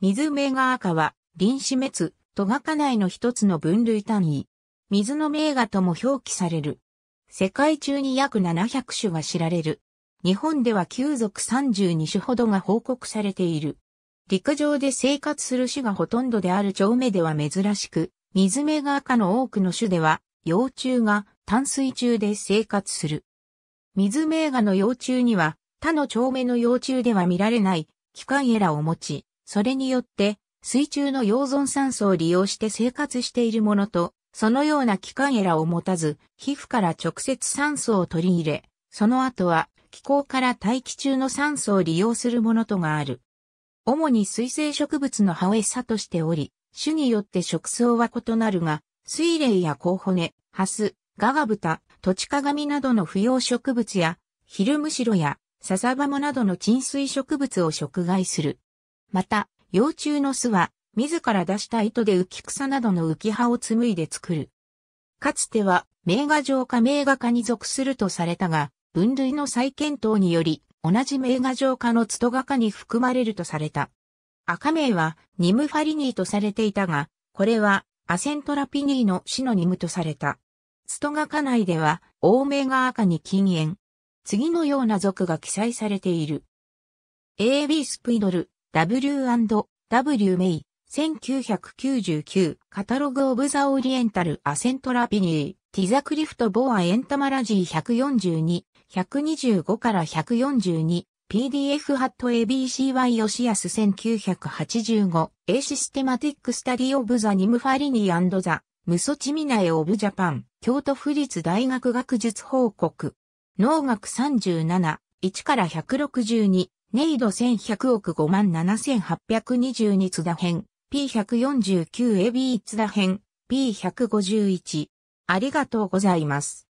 水名河赤は、臨死滅、戸家内の一つの分類単位。水の名画とも表記される。世界中に約700種が知られる。日本では旧族32種ほどが報告されている。陸上で生活する種がほとんどである蝶目では珍しく、水目が赤の多くの種では、幼虫が淡水中で生活する。水名画の幼虫には、他の蝶目の幼虫では見られない、機関エラを持ち、それによって、水中の溶存酸素を利用して生活しているものと、そのような機管エラを持たず、皮膚から直接酸素を取り入れ、その後は気候から大気中の酸素を利用するものとがある。主に水生植物の葉を餌としており、種によって食草は異なるが、水霊や甲骨、ハス、ガガブタ、土地鏡などの不要植物や、ヒルムシロや、ササバモなどの沈水植物を食害する。また、幼虫の巣は、自ら出した糸で浮き草などの浮き葉を紡いで作る。かつては、名画上か名画家に属するとされたが、分類の再検討により、同じ名画上科のツト画家に含まれるとされた。赤名はニムファリニーとされていたが、これはアセントラピニーの死のニムとされた。ツト画家内では、オーメガ赤に禁煙。次のような族が記載されている。AB スピドル、W&W メイ、1999、カタログ・オブ・ザ・オリエンタル・アセント・ラビニー、ティザ・クリフト・ボア・エンタマラジー142、125から142、PDF ハット ABCY ヨシアス1985、A システマティック・スタディ・オブ・ザ・ニム・ファリニーザ・ムソチミナエ・オブ・ジャパン、京都府立大学学術報告、農学37、1から162、ネイド1100億5万7822津田編、P149 エビ津田編、P151。ありがとうございます。